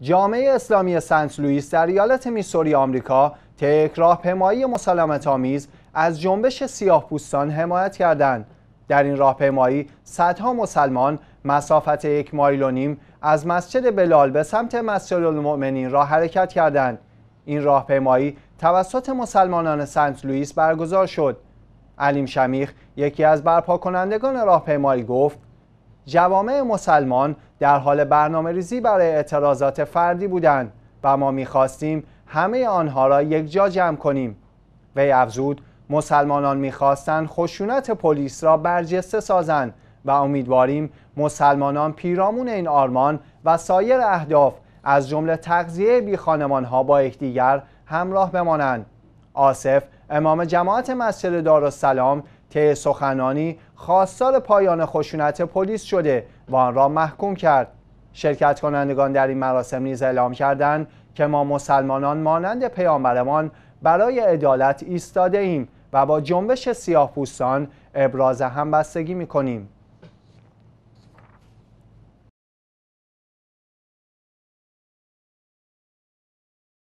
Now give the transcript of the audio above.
جامعه اسلامی سنت لوئیس در ایالت میسوری آمریکا راه پیمایی مسالمت آمیز از جنبش سیاه پوستان حمایت کردند در این راهپیمایی صدها مسلمان مسافت یک مایل و نیم از مسجد بلال به سمت مسجد المؤمنین را حرکت کردند این راهپیمایی توسط مسلمانان سنت لوئیس برگزار شد علیم شمیخ یکی از برپا کنندگان راهپیمایی گفت جوامع مسلمان در حال برنامه ریزی برای اعتراضات فردی بودند و ما میخواستیم همه آنها را یک جا جمع کنیم وی افزود مسلمانان میخواستند خشونت پلیس را برجسته سازند و امیدواریم مسلمانان پیرامون این آرمان و سایر اهداف از جمله تغذیه بی ها با یکدیگر همراه بمانند آصف امام جماعت مسجد دارالسلام طی سخنانی خواستار پایان خشونت پلیس شده و آن را محکوم کرد شرکت کنندگان در این مراسم نیز اعلام کردند که ما مسلمانان مانند پیامبرمان برای عدالت ایستاده ایم و با جنبش سیاه پوستان ابراز همبستگی می کنیم.